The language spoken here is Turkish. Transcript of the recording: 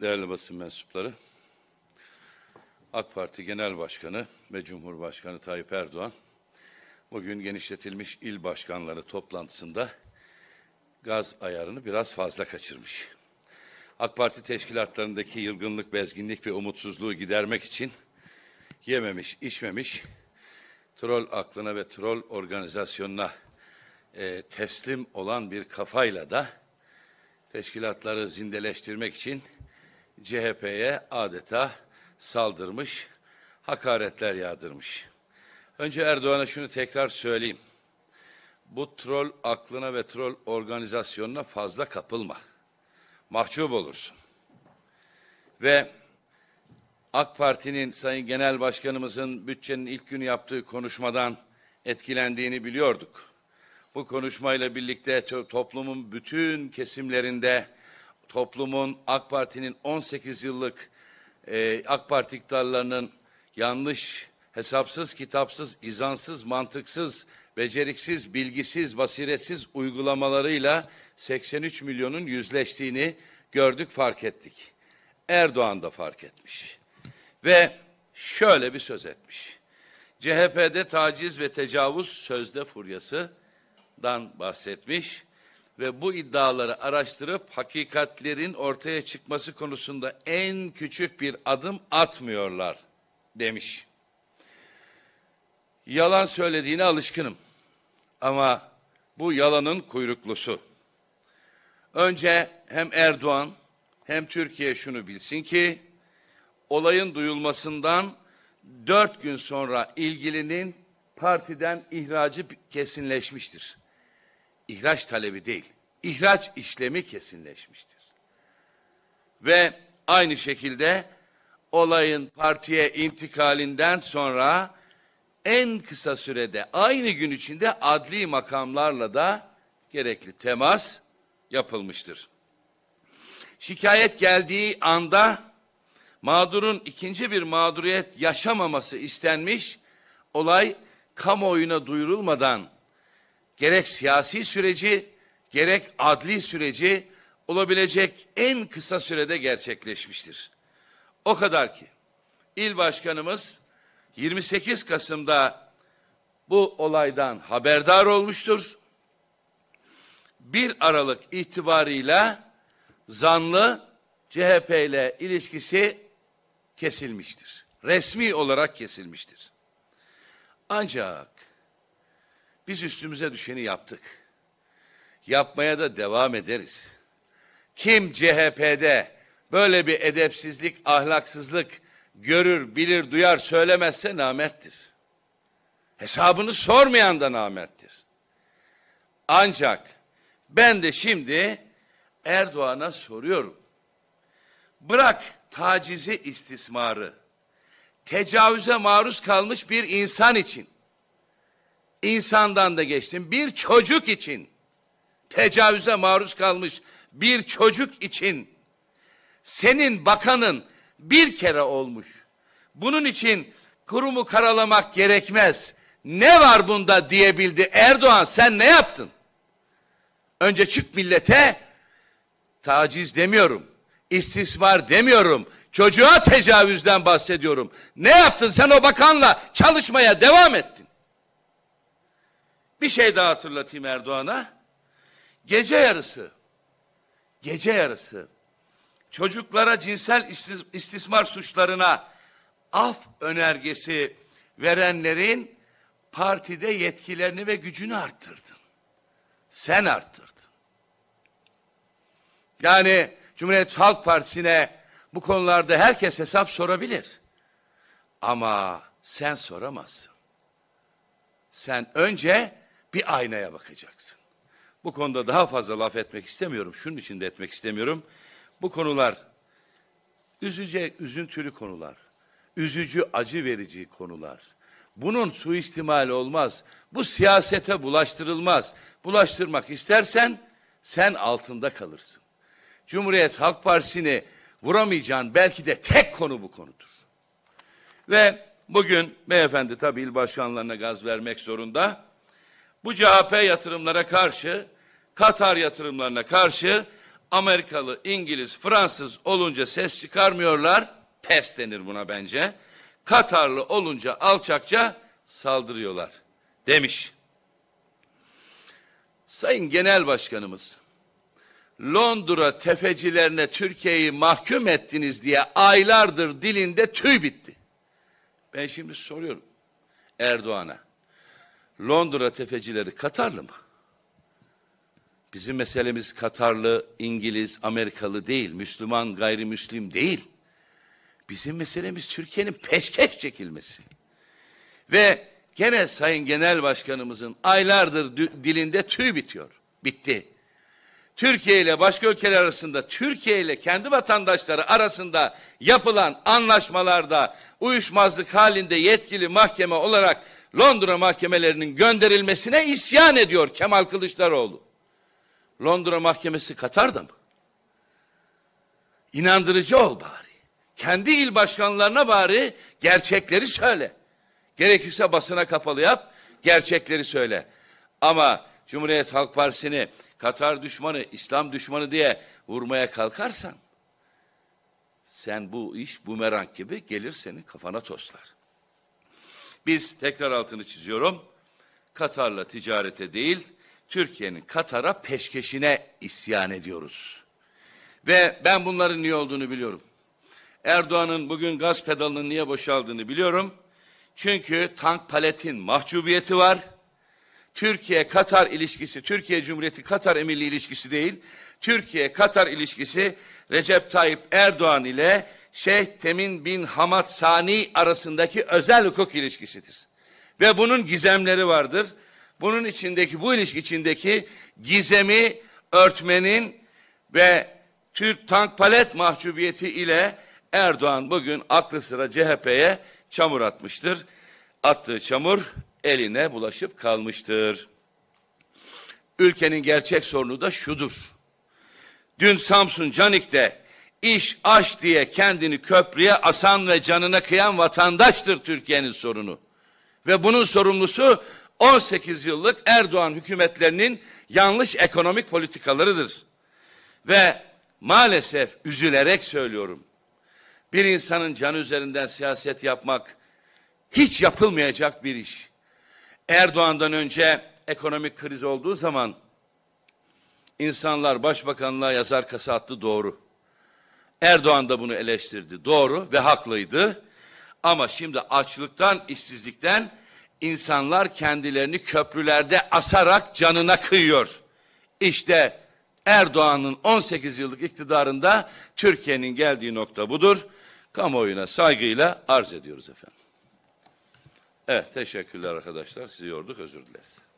değerli basın mensupları, AK Parti Genel Başkanı ve Cumhurbaşkanı Tayyip Erdoğan, bugün genişletilmiş il başkanları toplantısında gaz ayarını biraz fazla kaçırmış. AK Parti teşkilatlarındaki yılgınlık, bezginlik ve umutsuzluğu gidermek için yememiş, içmemiş, troll aklına ve troll organizasyonuna e, teslim olan bir kafayla da teşkilatları zindeleştirmek için CHP'ye adeta saldırmış, hakaretler yağdırmış. Önce Erdoğan'a şunu tekrar söyleyeyim. Bu troll aklına ve troll organizasyonuna fazla kapılma. Mahcup olursun. Ve AK Parti'nin Sayın Genel Başkanımızın bütçenin ilk günü yaptığı konuşmadan etkilendiğini biliyorduk. Bu konuşmayla birlikte toplumun bütün kesimlerinde toplumun, AK Parti'nin 18 yıllık e, AK Parti iktidarlarının yanlış, hesapsız, kitapsız, izansız, mantıksız, beceriksiz, bilgisiz, basiretsiz uygulamalarıyla 83 milyonun yüzleştiğini gördük, fark ettik. Erdoğan da fark etmiş. Ve şöyle bir söz etmiş. CHP'de taciz ve tecavüz sözde furyasından bahsetmiş ve bu iddiaları araştırıp hakikatlerin ortaya çıkması konusunda en küçük bir adım atmıyorlar demiş. Yalan söylediğine alışkınım ama bu yalanın kuyruklusu. Önce hem Erdoğan hem Türkiye şunu bilsin ki olayın duyulmasından dört gün sonra ilgilinin partiden ihracı kesinleşmiştir ihraç talebi değil, ihraç işlemi kesinleşmiştir. Ve aynı şekilde olayın partiye intikalinden sonra en kısa sürede aynı gün içinde adli makamlarla da gerekli temas yapılmıştır. Şikayet geldiği anda mağdurun ikinci bir mağduriyet yaşamaması istenmiş, olay kamuoyuna duyurulmadan gerek siyasi süreci, gerek adli süreci olabilecek en kısa sürede gerçekleşmiştir. O kadar ki il başkanımız 28 Kasım'da bu olaydan haberdar olmuştur. 1 Aralık itibarıyla zanlı CHP ile ilişkisi kesilmiştir. Resmi olarak kesilmiştir. Ancak biz üstümüze düşeni yaptık. Yapmaya da devam ederiz. Kim CHP'de böyle bir edepsizlik, ahlaksızlık görür, bilir, duyar, söylemezse namerttir. Hesabını sormayan da namerttir. Ancak ben de şimdi Erdoğan'a soruyorum. Bırak tacizi istismarı, tecavüze maruz kalmış bir insan için insandan da geçtim. Bir çocuk için tecavüze maruz kalmış bir çocuk için senin bakanın bir kere olmuş. Bunun için kurumu karalamak gerekmez. Ne var bunda diyebildi Erdoğan sen ne yaptın? Önce çık millete taciz demiyorum. istismar demiyorum. Çocuğa tecavüzden bahsediyorum. Ne yaptın sen o bakanla çalışmaya devam ettin. Bir şey daha hatırlatayım Erdoğan'a. Gece yarısı, gece yarısı çocuklara cinsel istismar suçlarına af önergesi verenlerin partide yetkilerini ve gücünü arttırdın. Sen arttırdın. Yani Cumhuriyet Halk Partisi'ne bu konularda herkes hesap sorabilir. Ama sen soramazsın. Sen önce bir aynaya bakacaksın. Bu konuda daha fazla laf etmek istemiyorum. Şunun için de etmek istemiyorum. Bu konular üzücü, üzüntülü konular. Üzücü, acı verici konular. Bunun suistimali olmaz. Bu siyasete bulaştırılmaz. Bulaştırmak istersen sen altında kalırsın. Cumhuriyet Halk Partisi'ni vuramayacağın belki de tek konu bu konudur. Ve bugün beyefendi tabii il başkanlarına gaz vermek zorunda. Bu CHP yatırımlara karşı, Katar yatırımlarına karşı Amerikalı, İngiliz, Fransız olunca ses çıkarmıyorlar. Pes denir buna bence. Katarlı olunca alçakça saldırıyorlar demiş. Sayın Genel Başkanımız Londra tefecilerine Türkiye'yi mahkum ettiniz diye aylardır dilinde tüy bitti. Ben şimdi soruyorum Erdoğan'a. Londra tefecileri Katarlı mı? Bizim meselemiz Katarlı, İngiliz, Amerikalı değil, Müslüman, gayrimüslim değil. Bizim meselemiz Türkiye'nin peşkeş çekilmesi. Ve gene Sayın Genel Başkanımızın aylardır dilinde tüy bitiyor. Bitti. Türkiye ile başka ülkeler arasında, Türkiye ile kendi vatandaşları arasında yapılan anlaşmalarda uyuşmazlık halinde yetkili mahkeme olarak Londra mahkemelerinin gönderilmesine isyan ediyor Kemal Kılıçdaroğlu. Londra mahkemesi Katar'da mı? İnandırıcı ol bari. Kendi il başkanlarına bari gerçekleri söyle. Gerekirse basına kapalı yap, gerçekleri söyle. Ama Cumhuriyet Halk Partisi'ni Katar düşmanı, İslam düşmanı diye vurmaya kalkarsan sen bu iş bumerang gibi gelir senin kafana toslar. Biz tekrar altını çiziyorum. Katar'la ticarete değil, Türkiye'nin Katar'a peşkeşine isyan ediyoruz. Ve ben bunların niye olduğunu biliyorum. Erdoğan'ın bugün gaz pedalının niye boşaldığını biliyorum. Çünkü tank paletin mahcubiyeti var. Türkiye-Katar ilişkisi, Türkiye Cumhuriyeti-Katar Emirliği ilişkisi değil. Türkiye-Katar ilişkisi Recep Tayyip Erdoğan ile Şeyh Temin bin Hamad Sani arasındaki özel hukuk ilişkisidir. Ve bunun gizemleri vardır. Bunun içindeki, bu ilişki içindeki gizemi örtmenin ve Türk tank palet mahcubiyeti ile Erdoğan bugün aklı sıra CHP'ye çamur atmıştır. Attığı çamur eline bulaşıp kalmıştır. Ülkenin gerçek sorunu da şudur. Dün Samsun Canik'te iş aç diye kendini köprüye asan ve canına kıyan vatandaştır Türkiye'nin sorunu. Ve bunun sorumlusu 18 yıllık Erdoğan hükümetlerinin yanlış ekonomik politikalarıdır. Ve maalesef üzülerek söylüyorum. Bir insanın canı üzerinden siyaset yapmak hiç yapılmayacak bir iş. Erdoğan'dan önce ekonomik kriz olduğu zaman İnsanlar başbakanlığa yazar kasa attı doğru. Erdoğan da bunu eleştirdi doğru ve haklıydı. Ama şimdi açlıktan, işsizlikten insanlar kendilerini köprülerde asarak canına kıyıyor. İşte Erdoğan'ın 18 yıllık iktidarında Türkiye'nin geldiği nokta budur. Kamuoyuna saygıyla arz ediyoruz efendim. Evet teşekkürler arkadaşlar. Sizi yorduk özür dileriz.